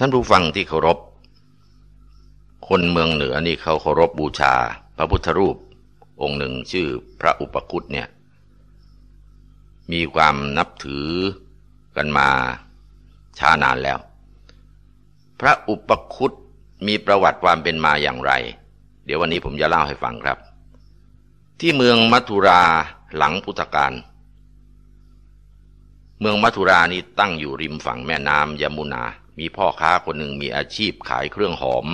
ท่านผู้ฟังที่เคารพ คนเมืองเหนือนี่เขาเคารพบบูชา พระพุทธรูป องค์หนึ่งชื่อพระอุปคุตเนี่ย มีความนับถือกันมาช้านานแล้ว พระอุปคุตมีประวัติความเป็นมาอย่างไร เดี๋ยววันนี้ผมจะเล่าให้ฟังครับ ที่เมืองมัทุราหลังพุทธกาลเมืองมัทุรานี้ตั้งอยู่ริมฝั่งแม่น้ำยมุนามีพ่อค้าคนหนึ่งมีอาชีพขายเครื่องหอม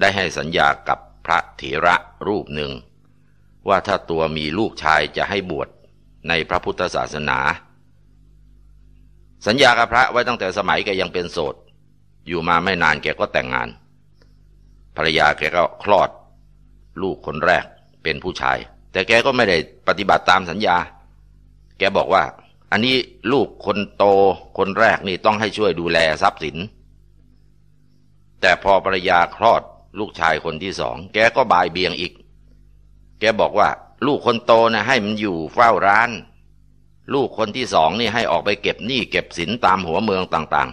ได้ให้สัญญากับพระเถระรูปหนึ่ง ว่าถ้าตัวมีลูกชายจะให้บวชในพระพุทธศาสนา สัญญากับพระไว้ ตั้งแต่สมัยแกยังเป็นโสด อยู่มาไม่นานแกก็แต่งงานภรรยาแกก็คลอด ลูกคนแรกเป็นผู้ชาย แต่แกก็ไม่ได้ปฏิบัติตามสัญญา แกบอกว่าอันนี้ลูกคนโตคนแรกนี่ต้องให้ช่วยดูแลทรัพย์สิน แต่พอภรรยาคลอดลูกชายคนที่สองแกก็บายเบียงอีก แกบอกว่าลูกคนโตนะให้มันอยู่เฝ้าร้าน ลูกคนที่สองนี่ให้ออกไปเก็บหนี้เก็บสินตามหัวเมืองต่าง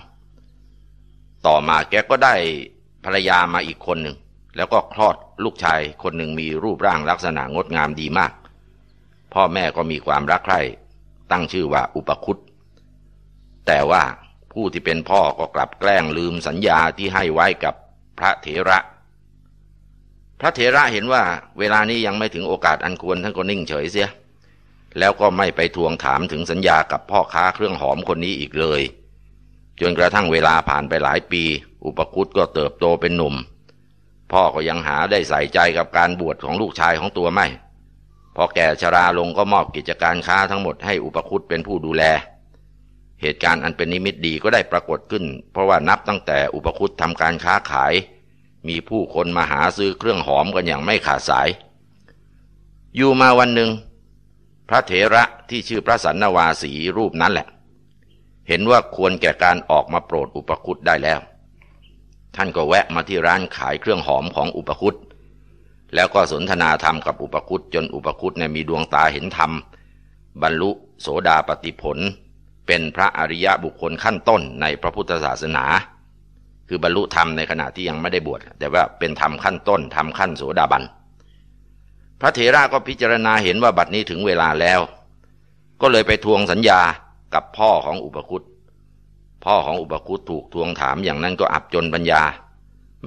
ๆ ต่อมาแกก็ได้ภรรยามาอีกคนหนึ่ง แล้วก็คลอดลูกชายคนหนึ่งมีรูปร่างลักษณะงดงามดีมาก พ่อแม่ก็มีความรักใคร่ตั้งชื่อว่าอุปคุตแต่ว่าผู้ที่เป็นพ่อก็กลับแกล้งลืมสัญญาที่ให้ไว้กับพระเถระ พระเถระเห็นว่า เวลานี้ยังไม่ถึงโอกาสอันควรท่านก็นิ่งเฉยเสีย แล้วก็ไม่ไปทวงถามถึงสัญญากับพ่อค้าเครื่องหอมคนนี้อีกเลย จนกระทั่งเวลาผ่านไปหลายปี อุปคุตก็เติบโตเป็นหนุ่ม พ่อก็ยังหาได้ใส่ใจกับการบวชของลูกชายของตัวไม่พอแก่ชราลงก็มอบกิจการค้าทั้งหมดให้อุปคุตเป็นผู้ดูแล เหตุการณ์อันเป็นนิมิตดีก็ได้ปรากฏขึ้น เพราะว่านับตั้งแต่อุปคุตทำการค้าขาย มีผู้คนมาหาซื้อเครื่องหอมกันอย่างไม่ขาดสาย อยู่มาวันหนึ่ง พระเถระที่ชื่อพระสันนวาสี รูปนั้นแหละ เห็นว่าควรแก่การออกมาโปรดอุปคุตได้แล้ว ท่านก็แวะมาที่ร้านขายเครื่องหอมของอุปคุตแล้วก็สนทนาธรรมกับอุปคุตจนอุปคุตเนี่ยมีดวงตาเห็นธรรม บรรลุโสดาปติผล เป็นพระอริยะบุคคลขั้นต้นในพระพุทธศาสนา คือบรรลุธรรมในขณะที่ยังไม่ได้บวชแต่ว่าเป็นธรรมขั้นต้นธรรมขั้นโสดาบัน พระเถระก็พิจารณาเห็นว่าบัดนี้ถึงเวลาแล้ว ก็เลยไปทวงสัญญากับพ่อของอุปคุตพ่อของอุปคุตถูกทวงถามอย่างนั้นก็อับจนปัญญา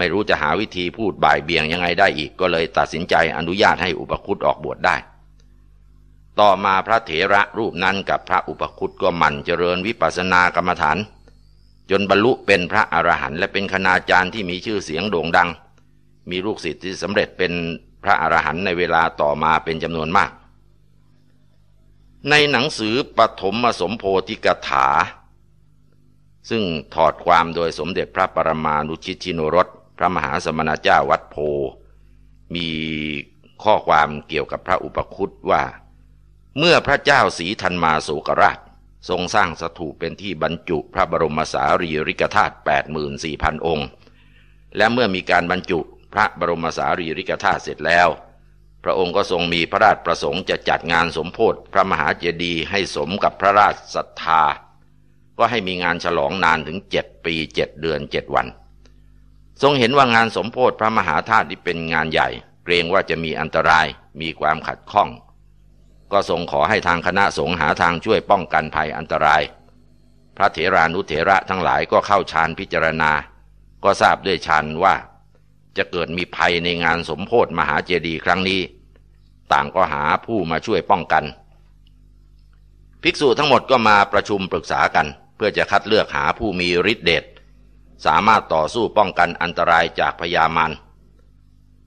ไม่รู้จะหาวิธีพูดบ่ายเบี่ยงยังไงได้อีก ก็เลยตัดสินใจอนุญาตให้อุปคุตออกบวชได้ ต่อมาพระเถระรูปนั้นกับพระอุปคุตก็หมั่นเจริญวิปัสสนากรรมฐาน จนบรรลุเป็นพระอรหันต์และเป็นคณาจารย์ที่มีชื่อเสียงโด่งดัง มีลูกศิษย์ที่สำเร็จเป็นพระอรหันต์ในเวลาต่อมาเป็นจำนวนมาก ในหนังสือปฐมมสมโพธิกถา ซึ่งถอดความโดยสมเด็จพระปรมาณุชิตชินรสพระมหาสมณเจ้าวัดโพมีข้อความเกี่ยวกับพระอุปคุตว่า เมื่อพระเจ้าสีธันมาสุกราชทรงสร้างสถูปเป็นที่บรรจุพระบรมสารีริกธาตุ84,000องค์ และเมื่อมีการบรรจุพระบรมสารีริกธาตุเสร็จแล้ว พระองค์ก็ทรงมีพระราชประสงค์จะจัดงานสมโพธิพระมหาเจดีย์ให้สมกับพระราชศรัทธาก็ให้มีงานฉลองนานถึงเจ็ดปีเจ็ดเดือนเจ็ดวันทรงเห็นว่างานสมโพธิพระมหาธาตุนี้เป็นงานใหญ่เกรงว่าจะมีอันตรายมีความขัดข้อง ก็ทรงขอให้ทางคณะสงฆ์หาทางช่วยป้องกันภัยอันตราย พระเถรานุเถระทั้งหลายก็เข้าฌานพิจารณา ก็ทราบด้วยฌานว่าจะเกิดมีภัยในงานสมโพธิมหาเจดีย์ครั้งนี้ ต่างก็หาผู้มาช่วยป้องกัน ภิกษุทั้งหมดก็มาประชุมปรึกษากัน เพื่อจะคัดเลือกหาผู้มีฤทธิเดชสามารถต่อสู้ป้องกันอันตรายจากพญามัน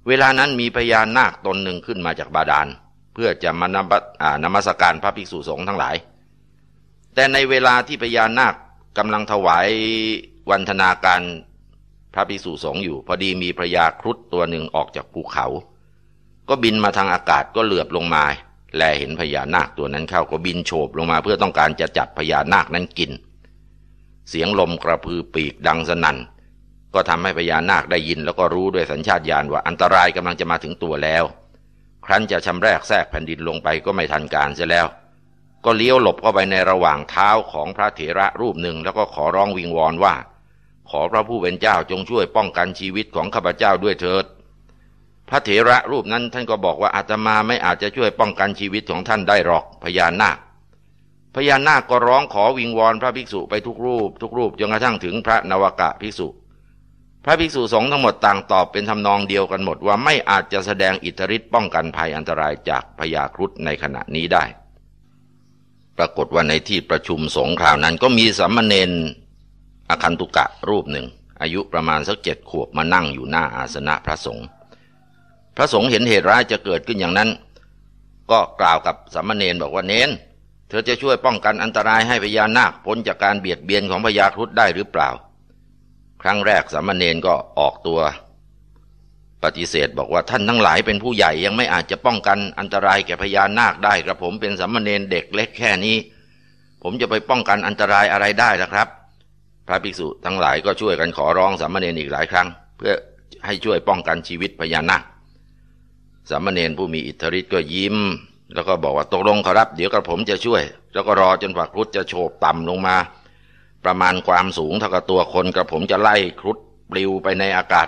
เวลานั้นมีพญานาคตนหนึ่งขึ้นมาจากบาดาลเพื่อจะมานำนมัสการพระภิกษุสงฆ์ทั้งหลาย แต่ในเวลาที่พญานาคกำลังถวายวันธนาการพระภิกษุสงฆ์อยู่ พอดีมีพระยาครุฑตัวหนึ่งออกจากภูเขา ก็บินมาทางอากาศก็เหลือบลงมา แลเห็นพญานาคตัวนั้นเข้าก็บินโฉบลงมา เพื่อต้องการจะจับพญานาคนั้นกินเสียงลมกระพือปีกดังสนัน่นก็ทำให้พญานาคได้ยินแล้วก็รู้ด้วยสัญชาตญาณว่าอันตรายกำลังจะมาถึงตัวแล้ว ครั้นจะชำแรกแทรกแผ่นดินลงไปก็ไม่ทันการเสียแล้ว ก็เลี้ยวหลบเข้าไปในระหว่างเท้าของพระเถระรูปหนึ่งแล้วก็ขอร้องวิงวอนว่า ขอพระผู้เป็นเจ้าจงช่วยป้องกันชีวิตของข้าพเจ้าด้วยเถิด พระเถระรูปนั้นท่านก็บอกว่าอาตมาไม่อาจจะช่วยป้องกันชีวิตของท่านได้หรอกพญานาคพญานาคก็ร้องขอวิงวอนพระภิกษุไปทุกรูป ทุกรูปจนกระทั่งถึงพระนวกะภิกษุ พระภิกษุสงฆ์ทั้งหมดต่างตอบเป็นทำนองเดียวกันหมด ว่าไม่อาจจะแสดงอิทธิฤทธิ์ป้องกันภัยอันตรายจากพญาครุฑในขณะนี้ได้ ปรากฏว่าในที่ประชุมสงฆ์คราวนั้นก็มีสัมมาเนนอคันตุกะรูปหนึ่ง อายุประมาณสักเจ็ดขวบมานั่งอยู่หน้าอาสนะพระสงฆ์ พระสงฆ์เห็นเหตุร้ายจะเกิดขึ้นอย่างนั้น ก็กล่าวกับสัมมาเนนบอกว่าเนนธอจะช่วยป้องกันอันตรายให้พญานาคพ้นจากการเบียดเบียนของพญาครุฑได้หรือเปล่า ครั้งแรกสามเณรก็ออกตัว ปฏิเสธบอกว่าท่านทั้งหลายเป็นผู้ใหญ่ยังไม่อาจจะป้องกันอันตรายแก่พญานาคได้กระผมเป็นสามเณรเด็กเล็กแค่นี้ ผมจะไปป้องกันอันตรายอะไรได้ล่ะครับ พระภิกษุทั้งหลายก็ช่วยกันขอร้องสามเณรอีกหลายครั้ง เพื่อให้ช่วยป้องกันชีวิตพญานาคสามเณรผู้มีอิทธิฤทธิ์ก็ยิ้มแล้วก็บอกว่าตกลงขอรับ เดี๋ยวกระผมจะช่วยแล้วก็รอจนฝักครุฑจะโฉบต่ำลงมา ประมาณความสูงเท่ากับตัวคนกระผมจะไล่ครุฑปลิวไปในอากาศ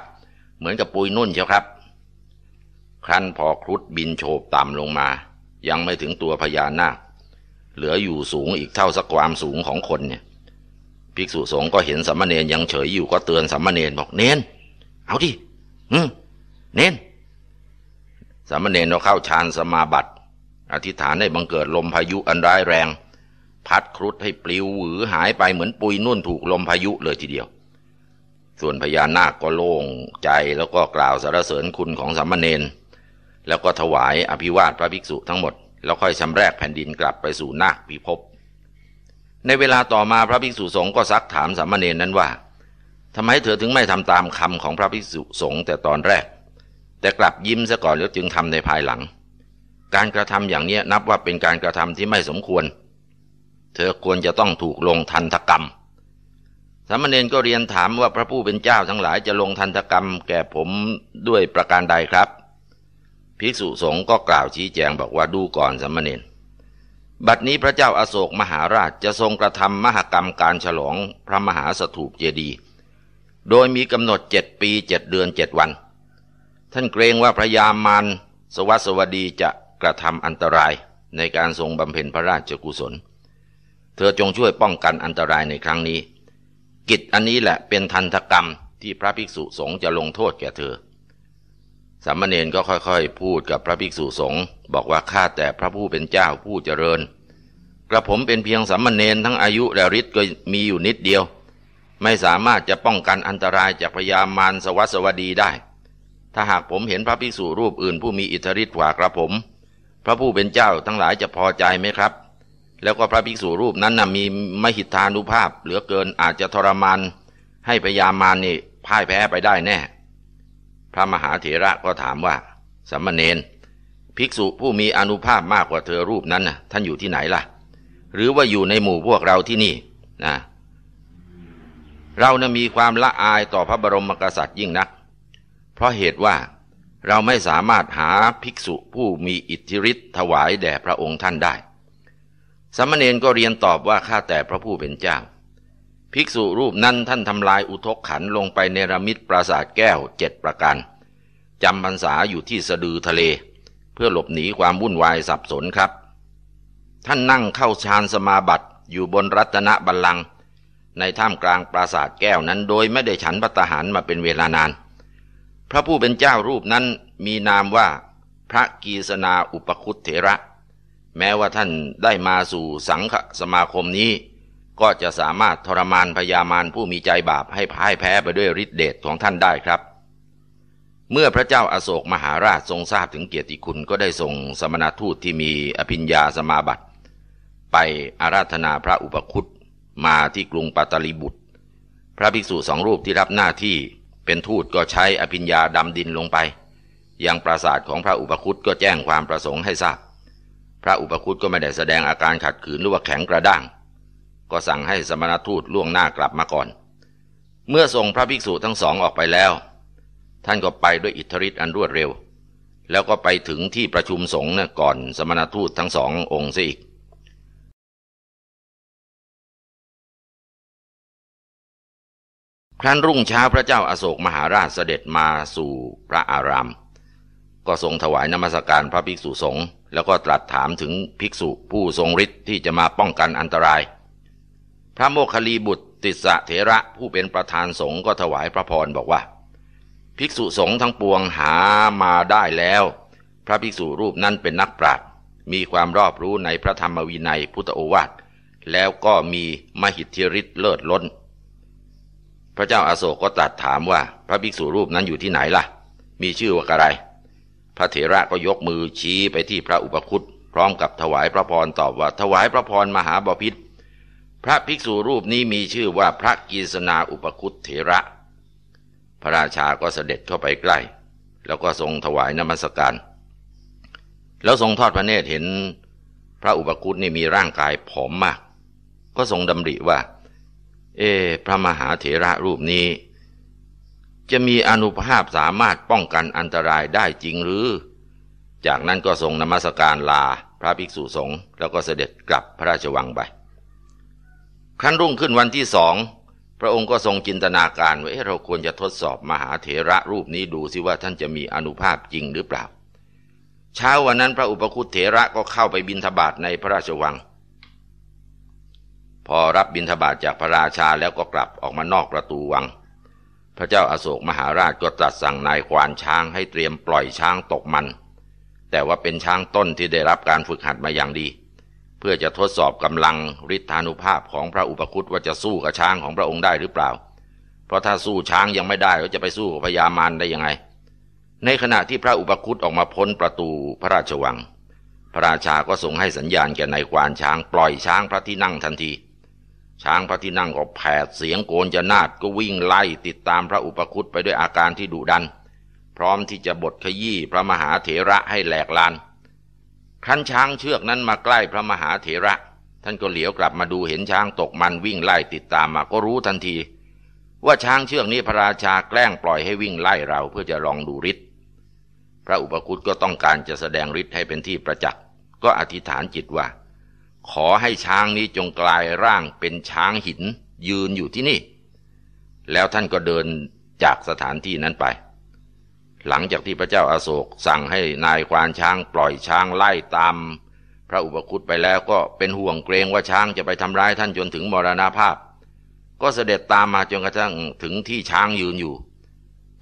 เหมือนกับปุยนุ่นเชียวครับครั้นพอครุฑบินโฉบต่ำลงมา ยังไม่ถึงตัวพญานาคเหลืออยู่สูงอีกเท่าสักความสูงของคนเนี่ยภิกษุสงฆ์ก็เห็นสัมมาเนยยังเฉยอยู่ ก็เตือนสัมมาเนยบอกเน้นเอาดิอืมเน้นสัมมาเนยเราเข้าฌานสมาบัติอธิษฐานให้บังเกิดลมพายุอันร้ายแรง พัดครุฑให้ปลิวหวือหายไปเหมือนปุยนุ่นถูกลมพายุเลยทีเดียว ส่วนพญานาคก็โล่งใจแล้วก็กล่าวสรรเสริญคุณของสามเณรแล้วก็ถวายอภิวาทพระภิกษุทั้งหมด แล้วค่อยชำแรกแผ่นดินกลับไปสู่นาคพิภพในเวลาต่อมาพระภิกษุสงฆ์ก็ซักถามสามเณรนั้นว่าทำไมเธอถึงไม่ทำตามคำของพระภิกษุสงฆ์แต่ตอนแรก แต่กลับยิ้มซะก่อนแล้วจึงทำในภายหลังการกระทำอย่างนี้นับว่าเป็นการกระทำที่ไม่สมควร เธอควรจะต้องถูกลงทันตกรรมสามเณรก็เรียนถามว่าพระผู้เป็นเจ้าทั้งหลายจะลงทันตกรรม แก่ผมด้วยประการใดครับภิกษุสงฆ์ก็กล่าวชี้แจงบอกว่าดูก่อนสามเณร บัดนี้พระเจ้าอาโศกมหาราชจะทรงกระทำมหกรรมการฉลองพระมหาสถูปเจดีย์ โดยมีกำหนดเจ็ดปีเจ็ดเดือนเจ็ดวัน ท่านเกรงว่าพระยามานสวัสดีจะระทำอันตรายในการทรงบำเพ็ญพระราชกุศล เธอจงช่วยป้องกันอันตรายในครั้งนี้ กิจอันนี้แหละเป็นทันตกรรมที่พระภิกษุสงฆ์จะลงโทษแก่เธอ สามเณรก็ค่อยๆ พูดกับพระภิกษุสงฆ์บอกว่าข้าแต่พระผู้เป็นเจ้าผู้เจริญกระผมเป็นเพียงสามเณรทั้งอายุและฤทธิ์ก็มีอยู่นิดเดียว ไม่สามารถจะป้องกันอันตรายจากพยามารสวัสดีได้ ถ้าหากผมเห็นพระภิกษุรูปอื่นผู้มีอิทธิฤทธิ์กว่ากระผมพระผู้เป็นเจ้าทั้งหลายจะพอใจไหมครับ แล้วก็พระภิกษุรูปนั้นนะ่ะมีมหิทธานุภาพ เหลือเกินอาจจะทรมาน ให้พยามานี่ พ่ายแพ้ไปได้แน่ พระมหาเถระก็ถามว่าสัมมเนนภิกษุผู้มีอนุภาพมากกว่าเธอรูปนั้นน่ะท่านอยู่ที่ไหนล่ะ หรือว่าอยู่ในหมู่พวกเราที่นี่นะ เรานะ่ะมีความละอายต่อพระบรมกษัตริย์ยิ่งนัก เพราะเหตุว่าเราไม่สามารถหาภิกษุผู้มีอิทธิฤทธิ์ถวายแด่พระองค์ท่านได้ สมณเณรก็เรียนตอบว่าข้าแต่พระผู้เป็นเจ้า ภิกษุรูปนั้นท่านทำลายอุทกขันลงไปเนรมิตปราสาทแก้วเจ็ดประการจำพรรษาอยู่ที่สะดือทะเล เพื่อหลบหนีความวุ่นวายสับสนครับ ท่านนั่งเข้าฌานสมาบัติอยู่บนรัตนบัลลังก์ในท่ามกลางปราสาทแก้วนั้นโดยไม่ได้ฉันพัตหารมาเป็นเวลานานพระผู้เป็นเจ้ารูปนั้นมีนามว่าพระกีสนาอุปคุตเถระ แม้ว่าท่านได้มาสู่สังฆสมาคมนี้ ก็จะสามารถทรมานพยามารผู้มีใจบาปให้พ่ายแพ้ไปด้วยฤทธิเดชของท่านได้ครับ เมื่อพระเจ้าอาโศกมหาราชทรงทราบถึงเกียรติคุณ ก็ได้ส่งสมณทูตที่มีอภิญญาสมาบัติ ไปอาราธนาพระอุปคุตมาที่กรุงปัตตลีบุตร พระภิกษุสองรูปที่รับหน้าที่เป็นทูตก็ใช้อภิญญาดำดินลงไป ยังปราสาทของพระอุปคุตก็แจ้งความประสงค์ให้ทราบพระอุปคุตก็ไม่ได้แสดงอาการขัดขืนหรือว่าแข็งกระด้าง ก็สั่งให้สมณทูตล่วงหน้ากลับมาก่อน เมื่อส่งพระภิกษุทั้งสองออกไปแล้ว ท่านก็ไปด้วยอิทธิฤทธิ์อันรวดเร็ว แล้วก็ไปถึงที่ประชุมสงฆ์ก่อนสมณทูตทั้งสอง องค์ซะอีกครั้นรุ่งเช้าพระเจ้าอาโศกมหาราชเสด็จมาสู่พระอาราม ก็ทรงถวายนมัสการพระภิกษุสงฆ์แล้วก็ตรัสถามถึงภิกษุผู้ทรงฤทธิ์ที่จะมาป้องกันอันตราย พระโมคคัลลีบุตร ติสะเถระผู้เป็นประธานสงฆ์ก็ถวายพระพรบอกว่า ภิกษุสงฆ์ทั้งปวงหามาได้แล้ว พระภิกษุรูปนั้นเป็นนักปราชญ์มีความรอบรู้ในพระธรรมวินัยพุทธโอวาทแล้วก็มีมหิทธิฤทธิ์เลิศล้นพระเจ้าอาโศกก็ตรัสถามว่าพระภิกษุรูปนั้นอยู่ที่ไหนล่ะ มีชื่อว่าอะไร พระเถระก็ยกมือชี้ไปที่พระอุปคุตพร้อมกับถวายพระพรตอบว่าถวายพระพรมหาบาพิษ พระภิกษุรูปนี้มีชื่อว่าพระกีสนาอุปคุตเถระ พระราชาก็เสด็จเข้าไปใกล้ แล้วก็ทรงถวายนมัสการ แล้วทรงทอดพระเนตรเห็น พระอุปคุตนี่มีร่างกายผอมมาก ก็ทรงดำริว่าเอพระมหาเถระรูปนี้ จะมีอนุภาพสามารถป้องกันอันตรายได้จริงหรือ จากนั้นก็ทรงนมัสการลา พระภิกษุสงฆ์แล้วก็เสด็จกลับพระราชวังไปครั้นรุ่งขึ้นวันที่สองพระองค์ก็ทรงจินตนาการไว้เราควรจะทดสอบมหาเถระรูปนี้ดูซิว่าท่านจะมีอนุภาพจริงหรือเปล่า เช้าวันนั้นพระอุปคุตเถระก็เข้าไปบินฑบาตในพระราชวังพอรับบิณฑบาตจากพระราชาแล้วก็กลับออกมานอกประตูวัง พระเจ้าอาโศกมหาราชก็ตรัสสั่งนายควานช้างให้เตรียมปล่อยช้างตกมัน แต่ว่าเป็นช้างต้นที่ได้รับการฝึกหัดมาอย่างดี เพื่อจะทดสอบกำลังฤทธานุภาพของพระอุปคุตว่าจะสู้กับช้างของพระองค์ได้หรือเปล่า เพราะถ้าสู้ช้างยังไม่ได้ก็จะไปสู้กับพญามารได้ยังไง ในขณะที่พระอุปคุตออกมาพ้นประตูพระราชวัง พระราชาก็ส่งให้สัญญาณแก่นายควานช้าง ปล่อยช้างพระที่นั่งทันทีช้างพระที่นั่งก็แผดเสียงโกนจะนาดก็วิ่งไล่ติดตามพระอุปคุตไปด้วยอาการที่ดุดัน พร้อมที่จะบทขยี้พระมหาเถระให้แหลกลานขั้นช้างเชือกนั้นมาใกล้พระมหาเถระ ท่านก็เหลียวกลับมาดูเห็นช้างตกมันวิ่งไล่ติดตามมาก็รู้ทันที ว่าช้างเชือกนี้พระราชาแกล้งปล่อยให้วิ่งไล่เราเพื่อจะลองดูฤทธิ์พระอุปคุตก็ต้องการจะแสดงฤทธิ์ให้เป็นที่ประจักษ์ก็อธิษฐานจิตว่าขอให้ช้างนี้จงกลายร่างเป็นช้างหิน ยืนอยู่ที่นี่ แล้วท่านก็เดินจากสถานที่นั้นไป หลังจากที่พระเจ้าอาโศกสั่งให้นายควานช้างปล่อยช้างไล่ตาม พระอุปคุตไปแล้วก็เป็นห่วงเกรงว่าช้างจะไปทำร้ายท่านจนถึงมรณาภาพ ก็เสด็จตามมาจนกระทั่งถึงที่ช้างยืนอยู่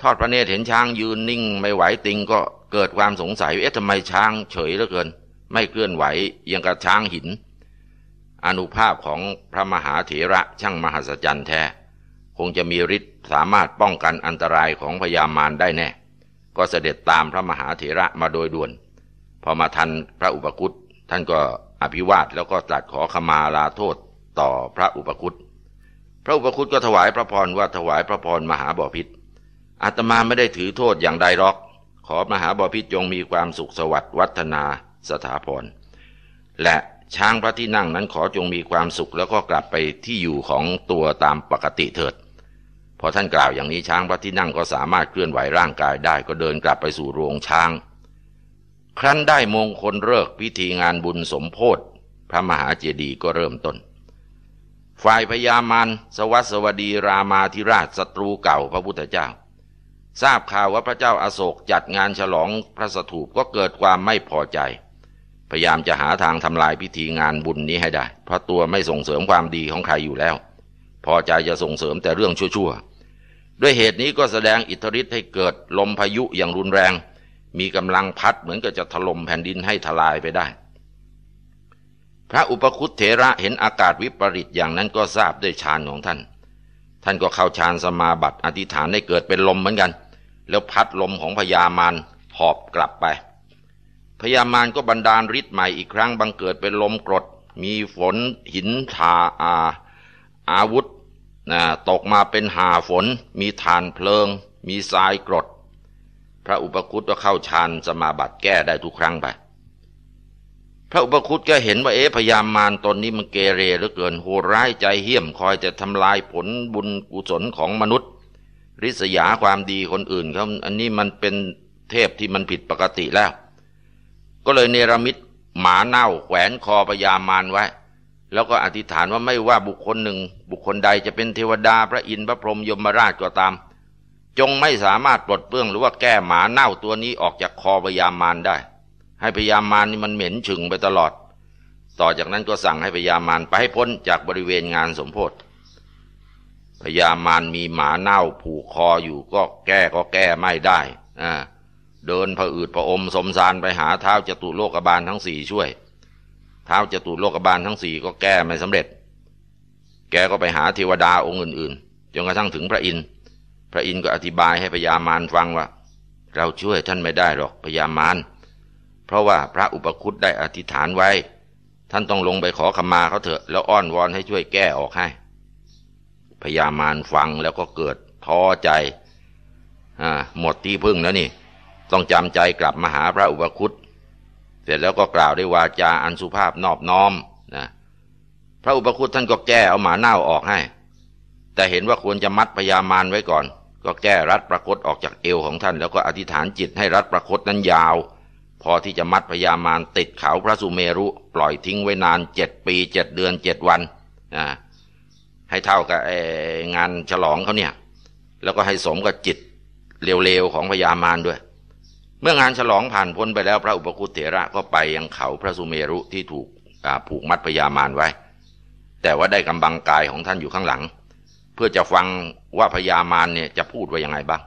ทอดพระเนตรเห็นช้างยืนนิ่ง ไม่ไหวติงก็เกิดความสงสัยเอ๊ะทำไมช้าง เฉยเหลือเกิน ไม่เคลื่อนไหวยังกับช้างหินอนุภาพของพระมหาเถระช่างมหัศจรรย์แท้คงจะมีฤทธิ์สามารถป้องกันอันตรายของพญามารได้แน่ก็เสด็จตามพระมหาเถระมาโดยด่วน พอมาทันพระอุปคุตท่านก็อภิวาทแล้วก็ตรัสขอขมาลาโทษต่อพระอุปคุตพระอุปคุตก็ถวายพระพรว่าถวายพระพรมหาบอพิษอาตมาไม่ได้ถือโทษอย่างใดหรอก ขอมหาบอพิษจงมีความสุขสวัสดิ์วัฒนาสถาพรและช้างพระที่นั่งนั้นขอจงมีความสุขแล้วก็กลับไปที่อยู่ของตัวตามปกติเถิดพอท่านกล่าวอย่างนี้ช้างพระที่นั่งก็สามารถเคลื่อนไหวร่างกายได้ก็เดินกลับไปสู่โรงช้าง ครั้นได้มงคลเลิกพิธีงานบุญสมโพธิพระมหาเจดีย์ก็เริ่มต้น ฝ่ายพญามารสวัสดีรามาธิราชศัตรูเก่าพระพุทธเจ้า ทราบข่าวว่าพระเจ้าอาโศกจัดงานฉลองพระสถูปก็เกิดความไม่พอใจพยายามจะหาทางทำลายพิธีงานบุญนี้ให้ได้ เพราะตัวไม่ส่งเสริมความดีของใครอยู่แล้ว พอใจจะส่งเสริมแต่เรื่องชั่วๆ ด้วยเหตุนี้ก็แสดงอิทธิฤทธิ์ให้เกิดลมพายุอย่างรุนแรง มีกำลังพัดเหมือนกับจะถล่มแผ่นดินให้ทลายไปได้ พระอุปคุตเถระเห็นอากาศวิปริตอย่างนั้นก็ทราบด้วยฌานของท่าน ท่านก็เข้าฌานสมาบัติอธิษฐานให้เกิดเป็นลมเหมือนกัน แล้วพัดลมของพญามารหอบกลับไปพญามารก็บันดาลฤทธิ์ใหม่อีกครั้ง บังเกิดเป็นลมกรด มีฝนหินถาอาอาวุธนะตกมาเป็นหาฝน มีฐานเพลิง มีทรายกรด พระอุปคุตก็เข้าฌานสมาบัติแก้ได้ทุกครั้งไป พระอุปคุตก็เห็นว่าเอ๊ะพญามารตนนี้มันเกเรเหลือเกินโหร้ายใจเหี้ยมคอยจะทำลายผลบุญกุศลของมนุษย์ ริษยาความดีคนอื่นเขาอันนี้มันเป็นเทพที่มันผิดปกติแล้วก็เลยเนรมิตหมาเน่าแขวนคอพญามารไว้ แล้วก็อธิษฐานว่าไม่ว่าบุคคลหนึ่ง บุคคลใดจะเป็นเทวดาพระอินทร์พระพรหมยมราชก็ตาม จงไม่สามารถปลดเปื้อง หรือว่าแก้หมาเน่าตัวนี้ออกจากคอพญามารได้ ให้พญามารนี่มันเหม็นฉึงไปตลอด ต่อจากนั้นก็สั่งให้พญามารไปให้พ้นจากบริเวณงานสมโพธิพญามารมีหมาเน่าผูกคออยู่ ก็แก้ก็แก้ไม่ได้อ่าเดินผะอืดผะอม สมสารไปหาเท้าจตุโลกบาลทั้งสี่ช่วย เท้าจตุโลกบาลทั้งสี่ก็แก้ไม่สำเร็จ แก ก็ไปหาเทวดาองค์อื่น ๆจนกระทั่งถึงพระอินทร์พระอินทร์ก็อธิบายให้พญามารฟังว่า เราช่วยท่านไม่ได้ หรอกพญามารเพราะว่าพระอุปคุตได้อธิษฐานไว้ ท่านต้องลงไปขอขมาเขาเถอะแล้วอ้อนวอนให้ช่วยแก้ออกให้พญามารฟังแล้วก็เกิดท้อใจอ่าหมดที่พึ่งแล้วนี่ต้องจำใจกลับมาหาพระอุปคุตเสร็จแล้วก็กล่าวด้วยวาจาอันสุภาพนอบน้อมนะพระอุปคุตท่านก็แก้เอาหมาเน่าออกให้ แต่เห็นว่าควรจะมัดพยามารไว้ก่อน ก็แก้รัดประคตออกจากเอวของท่าน แล้วก็อธิษฐานจิตให้รัดประคตนั้นยาว พอที่จะมัดพยามารติดเขาพระสุเมรุปล่อยทิ้งไว้นานเจ็ดปีเจ็ดเดือนเจ็ดวันนะให้เท่ากับงานฉลองเขาเนี่ยแล้วก็ให้สมกับจิตเร็วๆของพยามารด้วยเมื่องานฉลองผ่านพ้นไปแล้ว พระอุปคุตเถระก็ไปยังเขาพระสุเมรุที่ถูกผูกมัดพยามารไว้ แต่ว่าได้กำบังกายของท่านอยู่ข้างหลัง เพื่อจะฟังว่าพยามารเนี่ยจะพูดว่ายังไงบ้าง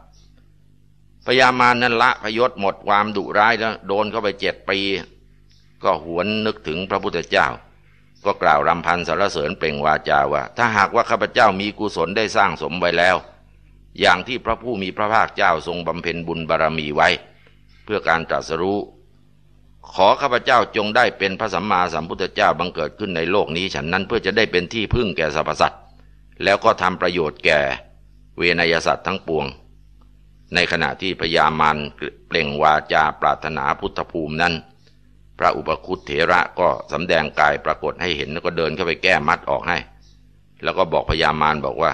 พยามารนั้นละ พยศหมดความดุร้ายแล้ว โดนเข้าไปเจ็ดปี ก็หวนนึกถึงพระพุทธเจ้า ก็กล่าวรำพันสารเสริญเปล่งวาจาว่าถ้าหากว่าข้าพเจ้ามีกุศลได้สร้างสมไว้แล้ว อย่างที่พระผู้มีพระภาคเจ้าทรงบำเพ็ญบุญบารรมีไว้เพื่อการตรัสรู้ขอข้าพเจ้าจงได้เป็นพระสัมมาสัมพุทธเจ้าบังเกิดขึ้นในโลกนี้ฉันนั้นเพื่อจะได้เป็นที่พึ่งแก่สรรพสัตว์แล้วก็ทำประโยชน์แก่เวนยสัตว์ทั้งปวง ในขณะที่พญามันเปล่งวาจาปรารถนาพุทธภูมินั้น พระอุปคุตเถระก็สำแดงกายปรากฏให้เห็นแล้วก็เดินเข้าไปแก้มัดออกให้ แล้วก็บอกพญามารบอกว่า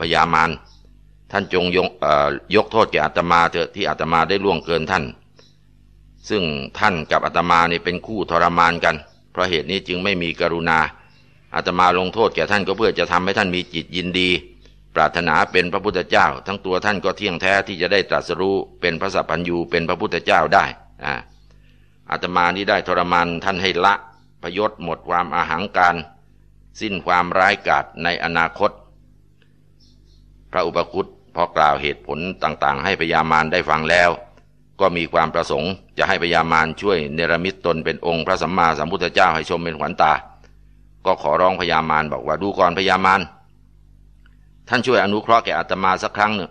พญามารท่านจงยกยกโทษแก่อาตมาเถอะที่อาตมาได้ล่วงเกินท่าน ซึ่งท่านกับอาตมาเนี่เป็นคู่ทรมานกัน เพราะเหตุนี้จึงไม่มีกรุณาอาตมาลงโทษแก่ท่านก็เพื่อจะทำให้ท่านมีจิตยินดี ปรารถนาเป็นพระพุทธเจ้า ทั้งตัวท่านก็เที่ยงแท้ที่จะได้ตรัสรู้เป็นพระสัพพัญญูเป็นพระพุทธเจ้าได้อาอาตมานี่ได้ทรมานท่านให้ละพยศหมดความอาหังการสิ้นความร้ายกาจในอนาคตพระอุปคุตพอกล่าวเหตุผลต่างๆให้พญามารได้ฟังแล้ว ก็มีความประสงค์จะให้พญามารช่วยเนรมิตตนเป็นองค์พระสัมมาสัมพุทธเจ้าให้ชมเป็นขวัญตา ก็ขอร้องพญามารบอกว่าดูก่อนพญามารท่านช่วยอนุเคราะห์แก่อัตมาสักครั้งหนึ่ง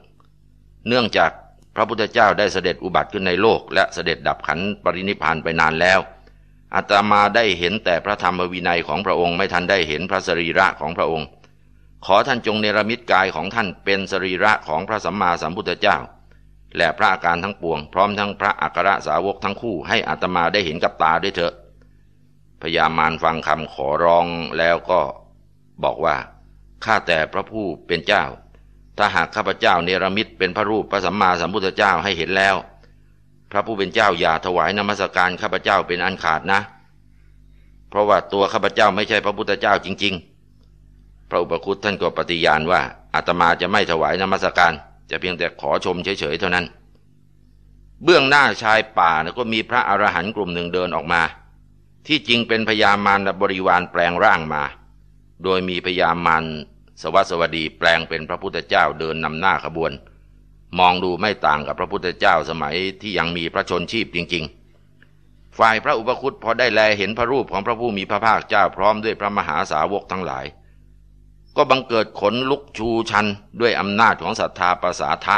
เนื่องจากพระพุทธเจ้าได้เสด็จอุบัติขึ้นในโลก และเสด็จดับขันปรินิพานไปนานแล้วอัตมาได้เห็นแต่พระธรรมวินัยของพระองค์ไม่ทันได้เห็นพระสรีระของพระองค์ขอท่านจงเนรมิตกายของท่านเป็นสรีระของพระสัมมาสัมพุทธเจ้า และพระอาการทั้งปวงพร้อมทั้งพระอัครสาวกทั้งคู่ให้อัตมาได้เห็นกับตาด้วยเถอะพญามารฟังคำขอร้องแล้วก็บอกว่า ข้าแต่พระผู้เป็นเจ้า ถ้าหากข้าพเจ้าเนรมิตเป็นพระรูปพระสัมมาสัมพุทธเจ้าให้เห็นแล้ว พระผู้เป็นเจ้าอย่าถวายนมัสการข้าพเจ้าเป็นอันขาดนะ เพราะว่าตัวข้าพเจ้าไม่ใช่พระพุทธเจ้าจริงๆพระอุปคุตท่านก็ปฏิญาณว่าอาตมาจะไม่ถวายนมัสการจะเพียงแต่ขอชมเฉยๆเท่านั้น เบื้องหน้าชายป่าก็มีพระอรหันต์กลุ่มหนึ่งเดินออกมา ที่จริงเป็นพญามารบริวารแปลงร่างมา โดยมีพญามารสวัสดีแปลงเป็นพระพุทธเจ้าเดินนำหน้าขบวน มองดูไม่ต่างกับพระพุทธเจ้าสมัยที่ยังมีพระชนชีพจริง ๆ ฝ่ายพระอุปคุตพอได้แลเห็นพระรูปของพระผู้มีพระภาคเจ้าพร้อมด้วยพระมหาสาวกทั้งหลายก็บังเกิดขนลุกชูชันด้วยอำนาจของศรัทธาประสาทะ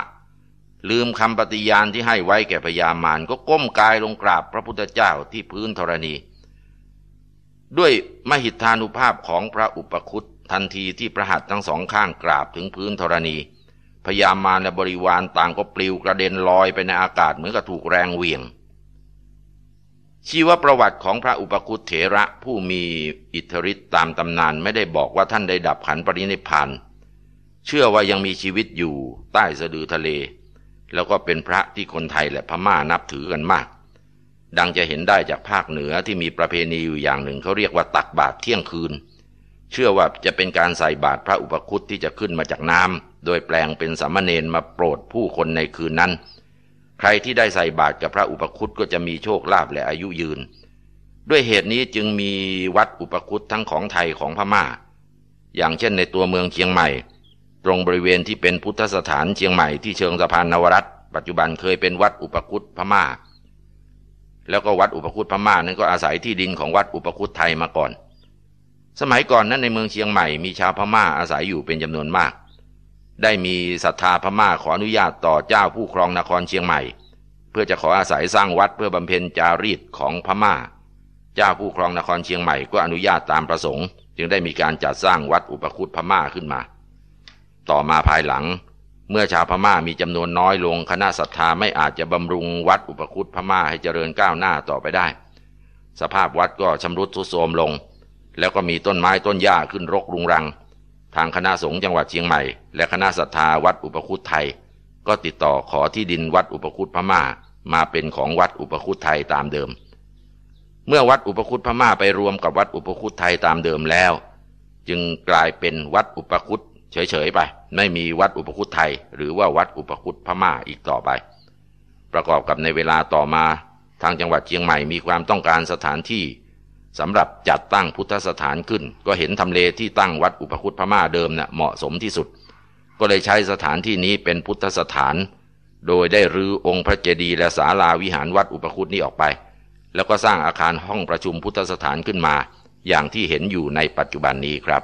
ลืมคำปฏิญาณที่ให้ไว้แก่พญามารก็ก้มกายลงกราบพระพุทธเจ้าที่พื้นธรณี ด้วยมหิทธานุภาพของพระอุปคุตทันทีที่ประหัตทั้งสองข้างกราบถึงพื้นธรณีพญามารและบริวารต่างก็ปลิวกระเด็นลอยไปในอากาศเหมือนกับถูกแรงเหวี่ยงชีวประวัติของพระอุปคุตเถระผู้มีอิทธิฤทธิ์ตามตำนานไม่ได้บอกว่าท่านได้ดับขันปรินิพานเชื่อว่ายังมีชีวิตอยู่ใต้สะดือทะเล แล้วก็เป็นพระที่คนไทยและพม่านับถือกันมาก ดังจะเห็นได้จากภาคเหนือที่มีประเพณีอยู่อย่างหนึ่งเขาเรียกว่าตักบาตรเที่ยงคืน เชื่อว่าจะเป็นการใส่บาตรพระอุปคุตที่จะขึ้นมาจากน้ำโดยแปลงเป็นสามเณรมาโปรดผู้คนในคืนนั้นใครที่ได้ใส่บาตรกับพระอุปคุตก็จะมีโชคลาภและอายุยืน ด้วยเหตุนี้จึงมีวัดอุปคุตทั้งของไทยของพมา่า อย่างเช่นในตัวเมืองเชียงใหม่ ตรงบริเวณที่เป็นพุทธสถานเชียงใหม่ที่เชิงสะพานนวรัตปัจจุบันเคยเป็นวัดอุปคุตพมา่า แล้วก็วัดอุปคุตพม่านั้นก็อาศัยที่ดินของวัดอุปคุตไทยมาก่อน สมัยก่อนนั้นในเมืองเชียงใหม่มีชาวพม่าอาศัยอยู่เป็นจำนวนมากได้มีศรัทธาพม่าขออนุญาตต่อเจ้าผู้ครองนครเชียงใหม่ เพื่อจะขออาศัยสร้างวัดเพื่อบำเพ็ญจารีตของพม่า เจ้าผู้ครองนครเชียงใหม่ก็อนุญาตตามประสงค์ จึงได้มีการจัดสร้างวัดอุปคุตพม่าขึ้นมา ต่อมาภายหลัง เมื่อชาวพม่ามีจำนวนน้อยลงคณะศรัทธาไม่อาจจะบำรุงวัดอุปคุตพม่าให้เจริญก้าวหน้าต่อไปได้ สภาพวัดก็ชำรุดทรุดโทรมลง แล้วก็มีต้นไม้ต้นหญ้าขึ้นรกรุงรังทางคณะสงฆ์จังหวัดเชียงใหม่และคณะศรัทธาวัดอุปคุตไทย ก็ติดต่อขอที่ดินวัดอุปคุตพม่ามาเป็นของวัดอุปคุตไทยตามเดิม เมื่อวัดอุปคุตพม่าไปรวมกับวัดอุปคุตไทยตามเดิมแล้ว จึงกลายเป็นวัดอุปคุตเฉยๆไป ไม่มีวัดอุปคุตไทยหรือว่าวัดอุปคุตพม่าอีกต่อไป ประกอบกับในเวลาต่อมาทางจังหวัดเชียงใหม่มีความต้องการสถานที่สำหรับจัดตั้งพุทธสถานขึ้นก็เห็นทำเลที่ตั้งวัดอุปคุตพม่าเดิมนะ่ะเหมาะสมที่สุด ก็เลยใช้สถานที่นี้เป็นพุทธสถาน โดยได้รื้อองค์พระเจดีย์และศาลาวิหารวัดอุปคุตนี้ออกไป แล้วก็สร้างอาคารห้องประชุมพุทธสถานขึ้นมา อย่างที่เห็นอยู่ในปัจจุบันนี้ครับ